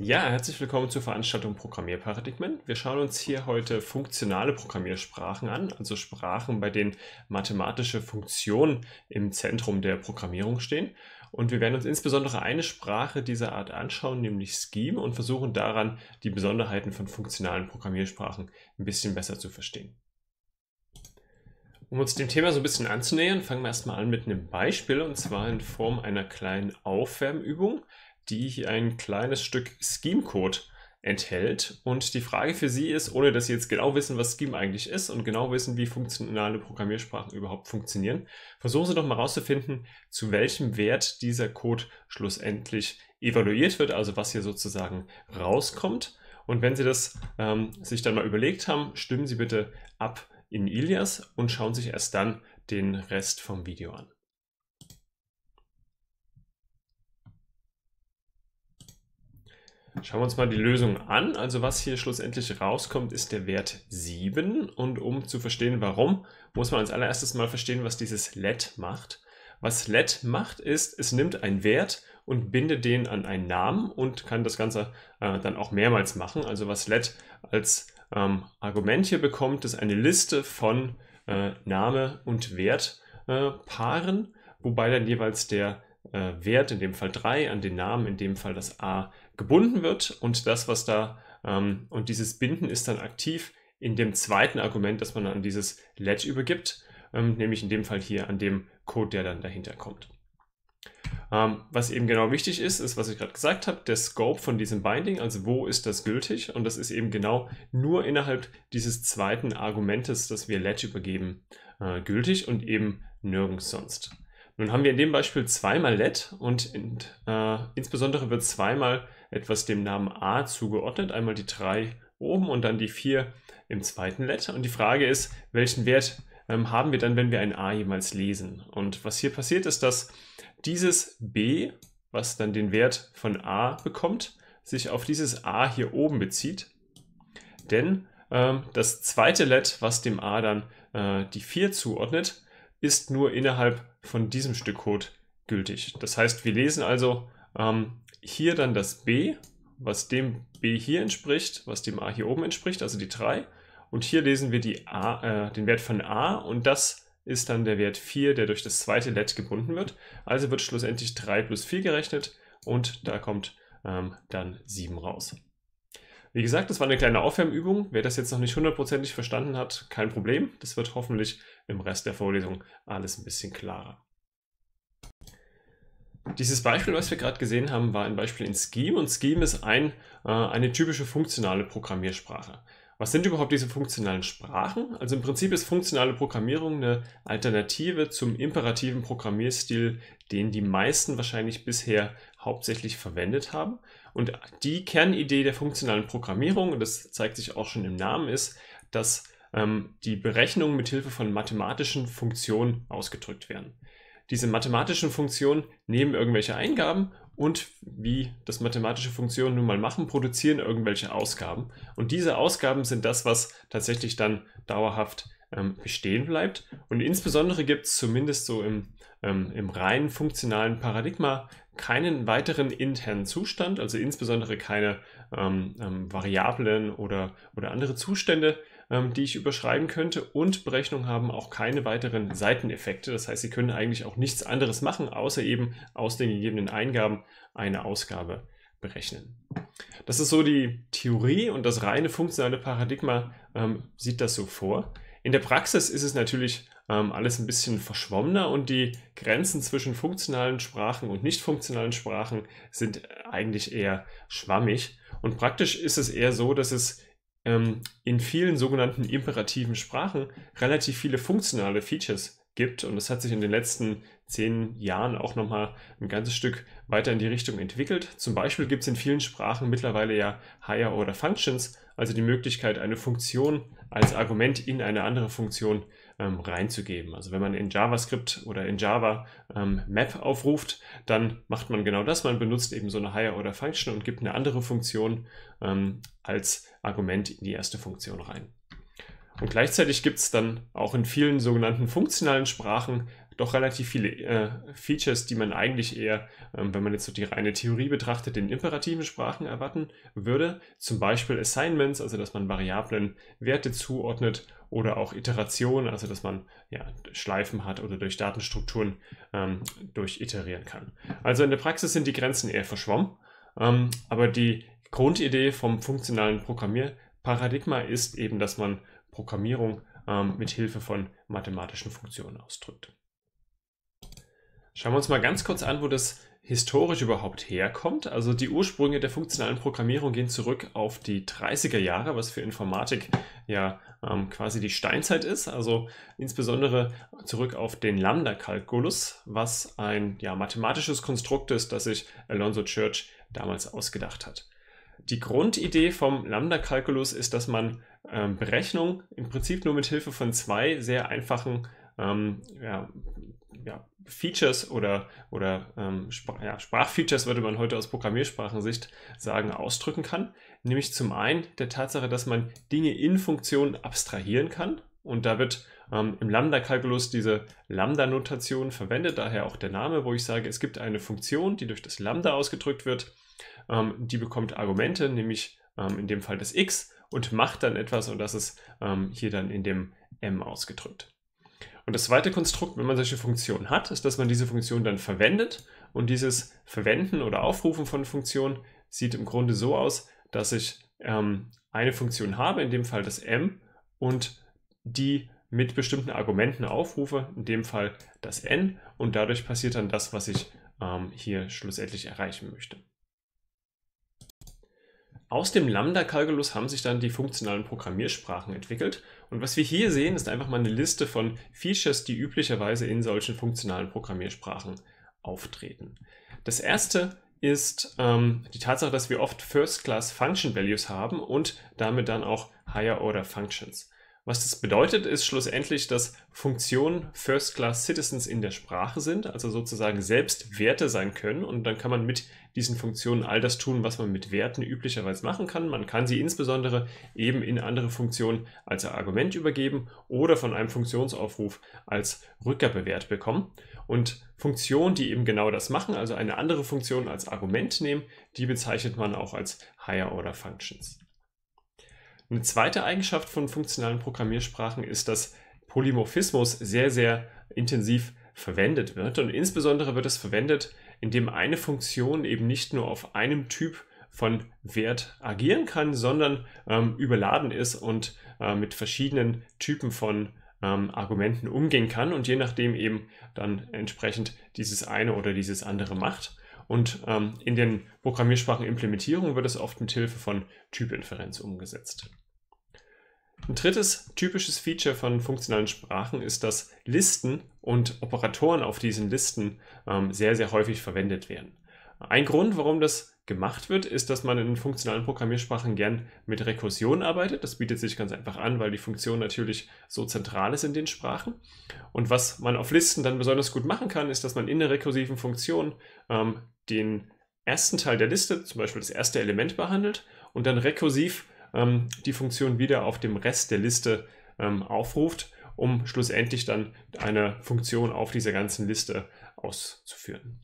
Ja, herzlich willkommen zur Veranstaltung Programmierparadigmen. Wir schauen uns hier heute funktionale Programmiersprachen an, also Sprachen, bei denen mathematische Funktionen im Zentrum der Programmierung stehen. Und wir werden uns insbesondere eine Sprache dieser Art anschauen, nämlich Scheme, und versuchen daran, die Besonderheiten von funktionalen Programmiersprachen ein bisschen besser zu verstehen. Um uns dem Thema so ein bisschen anzunähern, fangen wir erstmal an mit einem Beispiel und zwar in Form einer kleinen Aufwärmübung die hier ein kleines Stück Scheme-Code enthält. Und die Frage für Sie ist, ohne dass Sie jetzt genau wissen, was Scheme eigentlich ist und genau wissen, wie funktionale Programmiersprachen überhaupt funktionieren, versuchen Sie doch mal herauszufinden, zu welchem Wert dieser Code schlussendlich evaluiert wird, also was hier sozusagen rauskommt. Und wenn Sie das ähm, sich dann mal überlegt haben, stimmen Sie bitte ab in Ilias und schauen sich erst dann den Rest vom Video an. Schauen wir uns mal die Lösung an. Also was hier schlussendlich rauskommt, ist der Wert 7. Und um zu verstehen, warum, muss man als allererstes mal verstehen, was dieses let macht. Was let macht, ist, es nimmt einen Wert und bindet den an einen Namen und kann das Ganze äh, dann auch mehrmals machen. Also was let als ähm, Argument hier bekommt, ist eine Liste von äh, Name und Wertpaaren, äh, wobei dann jeweils der äh, Wert, in dem Fall 3, an den Namen, in dem Fall das A gebunden wird und das, was da ähm, und dieses Binden ist dann aktiv in dem zweiten Argument, das man an dieses Let übergibt, ähm, nämlich in dem Fall hier an dem Code, der dann dahinter kommt. Ähm, was eben genau wichtig ist, ist, was ich gerade gesagt habe, der Scope von diesem Binding, also wo ist das gültig und das ist eben genau nur innerhalb dieses zweiten Argumentes, das wir Let übergeben, äh, gültig und eben nirgends sonst. Nun haben wir in dem Beispiel zweimal let und in, äh, insbesondere wird zweimal etwas dem Namen A zugeordnet. Einmal die 3 oben und dann die 4 im zweiten Let. Und die Frage ist, welchen Wert ähm, haben wir dann, wenn wir ein A jemals lesen? Und was hier passiert ist, dass dieses B, was dann den Wert von A bekommt, sich auf dieses A hier oben bezieht. Denn ähm, das zweite Let, was dem A dann äh, die 4 zuordnet, ist nur innerhalb von diesem Stück Code gültig. Das heißt, wir lesen also ähm, hier dann das b, was dem b hier entspricht, was dem a hier oben entspricht, also die 3. Und hier lesen wir a, äh, den Wert von a und das ist dann der Wert 4, der durch das zweite LED gebunden wird. Also wird schlussendlich 3 plus 4 gerechnet und da kommt ähm, dann 7 raus. Wie gesagt, das war eine kleine Aufwärmübung. Wer das jetzt noch nicht hundertprozentig verstanden hat, kein Problem. Das wird hoffentlich im Rest der Vorlesung alles ein bisschen klarer. Dieses Beispiel, was wir gerade gesehen haben, war ein Beispiel in Scheme und Scheme ist ein, äh, eine typische funktionale Programmiersprache. Was sind überhaupt diese funktionalen Sprachen? Also im Prinzip ist funktionale Programmierung eine Alternative zum imperativen Programmierstil, den die meisten wahrscheinlich bisher hauptsächlich verwendet haben. Und die Kernidee der funktionalen Programmierung, und das zeigt sich auch schon im Namen, ist, dass ähm, die Berechnungen mithilfe von mathematischen Funktionen ausgedrückt werden diese mathematischen Funktionen nehmen irgendwelche Eingaben und wie das mathematische Funktionen nun mal machen, produzieren irgendwelche Ausgaben. Und diese Ausgaben sind das, was tatsächlich dann dauerhaft ähm, bestehen bleibt. Und insbesondere gibt es zumindest so im, ähm, im rein funktionalen Paradigma keinen weiteren internen Zustand, also insbesondere keine ähm, ähm Variablen oder, oder andere Zustände, ähm, die ich überschreiben könnte. Und Berechnungen haben auch keine weiteren Seiteneffekte. Das heißt, Sie können eigentlich auch nichts anderes machen, außer eben aus den gegebenen Eingaben eine Ausgabe berechnen. Das ist so die Theorie und das reine funktionale Paradigma ähm, sieht das so vor. In der Praxis ist es natürlich ähm, alles ein bisschen verschwommener und die Grenzen zwischen funktionalen Sprachen und nicht funktionalen Sprachen sind eigentlich eher schwammig. Und praktisch ist es eher so, dass es ähm, in vielen sogenannten imperativen Sprachen relativ viele funktionale Features gibt. Und das hat sich in den letzten zehn Jahren auch nochmal ein ganzes Stück weiter in die Richtung entwickelt. Zum Beispiel gibt es in vielen Sprachen mittlerweile ja Higher Order Functions, also die Möglichkeit, eine Funktion als Argument in eine andere Funktion ähm, reinzugeben. Also wenn man in JavaScript oder in Java ähm, Map aufruft, dann macht man genau das. Man benutzt eben so eine Higher oder Function und gibt eine andere Funktion ähm, als Argument in die erste Funktion rein. Und gleichzeitig gibt es dann auch in vielen sogenannten funktionalen Sprachen doch relativ viele äh, Features, die man eigentlich eher, ähm, wenn man jetzt so die reine Theorie betrachtet, in imperativen Sprachen erwarten würde. Zum Beispiel Assignments, also dass man Variablen Werte zuordnet oder auch Iterationen, also dass man ja, Schleifen hat oder durch Datenstrukturen ähm, durch iterieren kann. Also in der Praxis sind die Grenzen eher verschwommen, ähm, aber die Grundidee vom funktionalen Programmierparadigma ist eben, dass man Programmierung ähm, mit Hilfe von mathematischen Funktionen ausdrückt. Schauen wir uns mal ganz kurz an, wo das historisch überhaupt herkommt. Also die Ursprünge der funktionalen Programmierung gehen zurück auf die 30er Jahre, was für Informatik ja ähm, quasi die Steinzeit ist. Also insbesondere zurück auf den Lambda-Kalkulus, was ein ja, mathematisches Konstrukt ist, das sich Alonso Church damals ausgedacht hat. Die Grundidee vom Lambda-Kalkulus ist, dass man ähm, Berechnung im Prinzip nur mit Hilfe von zwei sehr einfachen ähm, ja, ja, Features oder, oder ähm, Sp ja, Sprachfeatures, würde man heute aus Programmiersprachensicht sagen, ausdrücken kann. Nämlich zum einen der Tatsache, dass man Dinge in Funktionen abstrahieren kann. Und da wird ähm, im Lambda-Kalkulus diese Lambda-Notation verwendet, daher auch der Name, wo ich sage, es gibt eine Funktion, die durch das Lambda ausgedrückt wird. Ähm, die bekommt Argumente, nämlich ähm, in dem Fall das x, und macht dann etwas und das ist hier dann in dem m ausgedrückt. Und das zweite Konstrukt, wenn man solche Funktionen hat, ist, dass man diese Funktion dann verwendet. Und dieses Verwenden oder Aufrufen von Funktionen sieht im Grunde so aus, dass ich ähm, eine Funktion habe, in dem Fall das m, und die mit bestimmten Argumenten aufrufe, in dem Fall das n. Und dadurch passiert dann das, was ich ähm, hier schlussendlich erreichen möchte. Aus dem Lambda-Calculus haben sich dann die funktionalen Programmiersprachen entwickelt. Und was wir hier sehen, ist einfach mal eine Liste von Features, die üblicherweise in solchen funktionalen Programmiersprachen auftreten. Das erste ist ähm, die Tatsache, dass wir oft First-Class Function Values haben und damit dann auch Higher-Order Functions. Was das bedeutet, ist schlussendlich, dass Funktionen First-Class Citizens in der Sprache sind, also sozusagen selbst Werte sein können und dann kann man mit diesen Funktionen all das tun, was man mit Werten üblicherweise machen kann. Man kann sie insbesondere eben in andere Funktionen als Argument übergeben oder von einem Funktionsaufruf als Rückgabewert bekommen. Und Funktionen, die eben genau das machen, also eine andere Funktion als Argument nehmen, die bezeichnet man auch als Higher Order Functions. Eine zweite Eigenschaft von funktionalen Programmiersprachen ist, dass Polymorphismus sehr, sehr intensiv verwendet wird. Und insbesondere wird es verwendet indem eine Funktion eben nicht nur auf einem Typ von Wert agieren kann, sondern ähm, überladen ist und äh, mit verschiedenen Typen von ähm, Argumenten umgehen kann und je nachdem eben dann entsprechend dieses eine oder dieses andere macht. Und ähm, in den Programmiersprachen Implementierung wird es oft mit Hilfe von Typinferenz umgesetzt. Ein drittes typisches Feature von funktionalen Sprachen ist, dass Listen und Operatoren auf diesen Listen ähm, sehr, sehr häufig verwendet werden. Ein Grund, warum das gemacht wird, ist, dass man in funktionalen Programmiersprachen gern mit Rekursion arbeitet. Das bietet sich ganz einfach an, weil die Funktion natürlich so zentral ist in den Sprachen. Und was man auf Listen dann besonders gut machen kann, ist, dass man in der rekursiven Funktion ähm, den ersten Teil der Liste, zum Beispiel das erste Element, behandelt und dann rekursiv ähm, die Funktion wieder auf dem Rest der Liste ähm, aufruft, um schlussendlich dann eine Funktion auf dieser ganzen Liste auszuführen.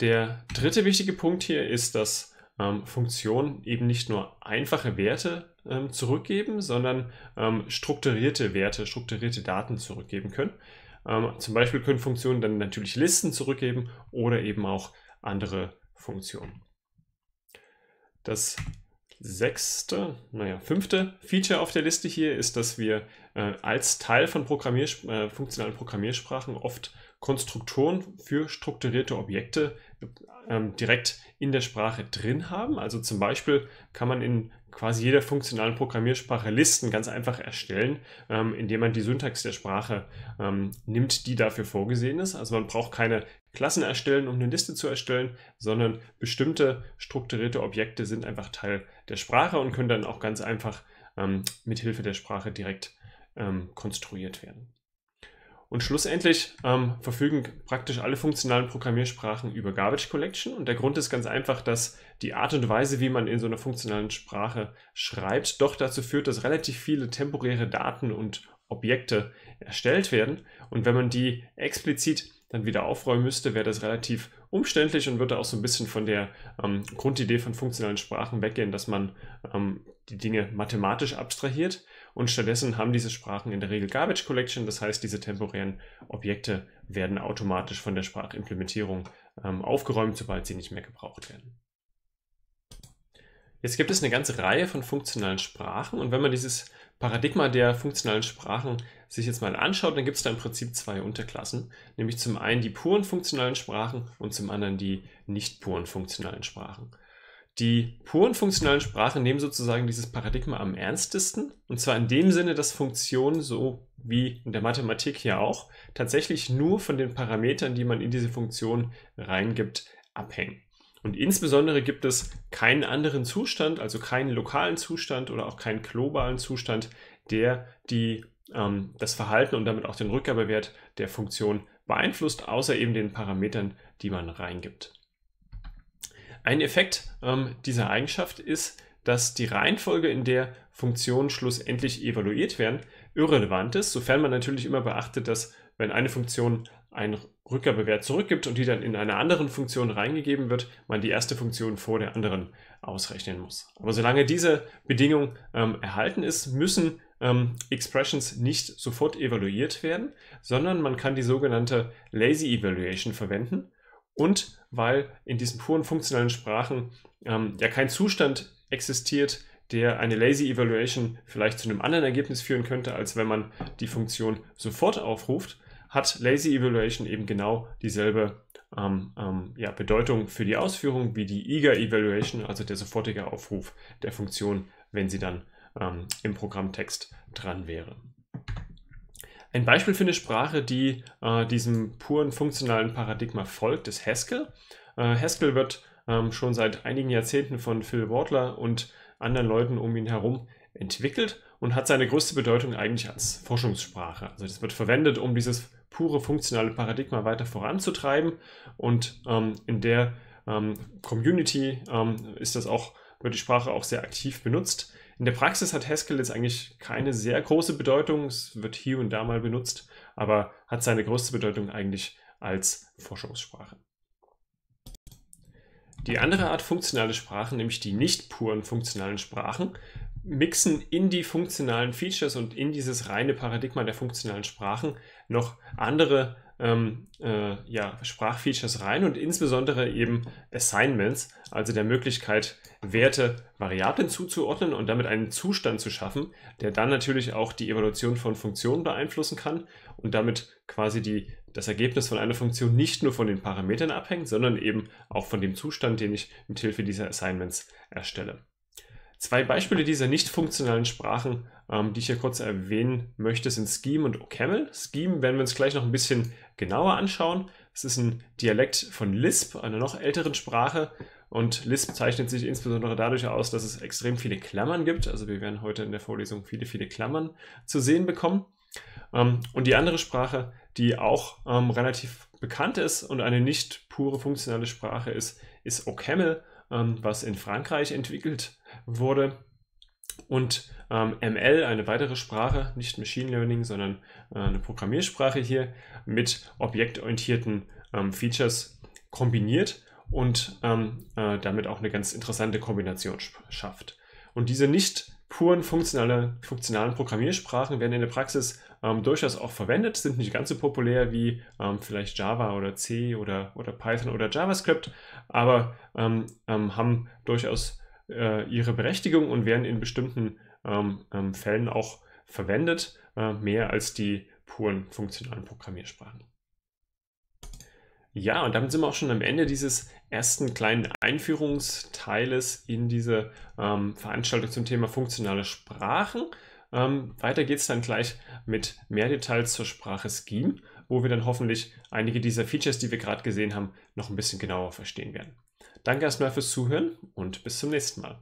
Der dritte wichtige Punkt hier ist, dass ähm, Funktionen eben nicht nur einfache Werte ähm, zurückgeben, sondern ähm, strukturierte Werte, strukturierte Daten zurückgeben können. Ähm, zum Beispiel können Funktionen dann natürlich Listen zurückgeben oder eben auch andere Funktionen. Das sechste, naja, fünfte Feature auf der Liste hier ist, dass wir äh, als Teil von Programmiersp äh, funktionalen Programmiersprachen oft Konstruktoren für strukturierte Objekte ähm, direkt in der Sprache drin haben. Also zum Beispiel kann man in quasi jeder funktionalen Programmiersprache Listen ganz einfach erstellen, ähm, indem man die Syntax der Sprache ähm, nimmt, die dafür vorgesehen ist. Also man braucht keine Klassen erstellen, um eine Liste zu erstellen, sondern bestimmte strukturierte Objekte sind einfach Teil der Sprache und können dann auch ganz einfach ähm, mit Hilfe der Sprache direkt ähm, konstruiert werden. Und schlussendlich ähm, verfügen praktisch alle funktionalen Programmiersprachen über Garbage Collection. Und der Grund ist ganz einfach, dass die Art und Weise, wie man in so einer funktionalen Sprache schreibt, doch dazu führt, dass relativ viele temporäre Daten und Objekte erstellt werden. Und wenn man die explizit dann wieder aufräumen müsste, wäre das relativ umständlich und würde auch so ein bisschen von der ähm, Grundidee von funktionalen Sprachen weggehen, dass man ähm, die Dinge mathematisch abstrahiert und stattdessen haben diese Sprachen in der Regel Garbage Collection, das heißt, diese temporären Objekte werden automatisch von der Sprachimplementierung ähm, aufgeräumt, sobald sie nicht mehr gebraucht werden. Jetzt gibt es eine ganze Reihe von funktionalen Sprachen und wenn man dieses Paradigma der funktionalen Sprachen sich jetzt mal anschaut, dann gibt es da im Prinzip zwei Unterklassen, nämlich zum einen die puren funktionalen Sprachen und zum anderen die nicht puren funktionalen Sprachen. Die puren funktionalen Sprachen nehmen sozusagen dieses Paradigma am ernstesten. Und zwar in dem Sinne, dass Funktionen, so wie in der Mathematik hier auch, tatsächlich nur von den Parametern, die man in diese Funktion reingibt, abhängen. Und insbesondere gibt es keinen anderen Zustand, also keinen lokalen Zustand oder auch keinen globalen Zustand, der die, ähm, das Verhalten und damit auch den Rückgabewert der Funktion beeinflusst, außer eben den Parametern, die man reingibt. Ein Effekt ähm, dieser Eigenschaft ist, dass die Reihenfolge, in der Funktionen schlussendlich evaluiert werden, irrelevant ist, sofern man natürlich immer beachtet, dass wenn eine Funktion einen Rückgabewert zurückgibt und die dann in einer anderen Funktion reingegeben wird, man die erste Funktion vor der anderen ausrechnen muss. Aber solange diese Bedingung ähm, erhalten ist, müssen ähm, Expressions nicht sofort evaluiert werden, sondern man kann die sogenannte Lazy Evaluation verwenden und weil in diesen puren funktionalen Sprachen ähm, ja kein Zustand existiert, der eine Lazy Evaluation vielleicht zu einem anderen Ergebnis führen könnte, als wenn man die Funktion sofort aufruft, hat Lazy Evaluation eben genau dieselbe ähm, ähm, ja, Bedeutung für die Ausführung wie die Eager Evaluation, also der sofortige Aufruf der Funktion, wenn sie dann ähm, im Programmtext dran wäre. Ein Beispiel für eine Sprache, die äh, diesem puren funktionalen Paradigma folgt, ist Haskell. Äh, Haskell wird ähm, schon seit einigen Jahrzehnten von Phil Wardler und anderen Leuten um ihn herum entwickelt und hat seine größte Bedeutung eigentlich als Forschungssprache. Also das wird verwendet, um dieses pure funktionale Paradigma weiter voranzutreiben und ähm, in der ähm, Community ähm, ist das auch wird die Sprache auch sehr aktiv benutzt. In der Praxis hat Haskell jetzt eigentlich keine sehr große Bedeutung. Es wird hier und da mal benutzt, aber hat seine größte Bedeutung eigentlich als Forschungssprache. Die andere Art funktionale Sprachen, nämlich die nicht puren funktionalen Sprachen, mixen in die funktionalen Features und in dieses reine Paradigma der funktionalen Sprachen noch andere ähm, äh, ja, Sprachfeatures rein und insbesondere eben Assignments, also der Möglichkeit, Werte Variablen zuzuordnen und damit einen Zustand zu schaffen, der dann natürlich auch die Evaluation von Funktionen beeinflussen kann und damit quasi die, das Ergebnis von einer Funktion nicht nur von den Parametern abhängt, sondern eben auch von dem Zustand, den ich mit Hilfe dieser Assignments erstelle. Zwei Beispiele dieser nicht funktionalen Sprachen ähm, die ich hier kurz erwähnen möchte, sind Scheme und OCaml. Scheme werden wir uns gleich noch ein bisschen genauer anschauen. Es ist ein Dialekt von Lisp, einer noch älteren Sprache. Und Lisp zeichnet sich insbesondere dadurch aus, dass es extrem viele Klammern gibt. Also wir werden heute in der Vorlesung viele, viele Klammern zu sehen bekommen. Ähm, und die andere Sprache, die auch ähm, relativ bekannt ist und eine nicht pure funktionale Sprache ist, ist OCaml, ähm, was in Frankreich entwickelt wurde und ähm, ML, eine weitere Sprache, nicht Machine Learning, sondern äh, eine Programmiersprache hier, mit objektorientierten ähm, Features kombiniert und ähm, äh, damit auch eine ganz interessante Kombination schafft. Und diese nicht puren funktionale, funktionalen Programmiersprachen werden in der Praxis ähm, durchaus auch verwendet, sind nicht ganz so populär wie ähm, vielleicht Java oder C oder, oder Python oder JavaScript, aber ähm, ähm haben durchaus äh, ihre Berechtigung und werden in bestimmten ähm, ähm, Fällen auch verwendet, äh, mehr als die puren funktionalen Programmiersprachen. Ja, und damit sind wir auch schon am Ende dieses ersten kleinen Einführungsteiles in diese ähm, Veranstaltung zum Thema funktionale Sprachen. Ähm, weiter geht es dann gleich mit mehr Details zur Sprache Scheme, wo wir dann hoffentlich einige dieser Features, die wir gerade gesehen haben, noch ein bisschen genauer verstehen werden. Danke erstmal fürs Zuhören und bis zum nächsten Mal.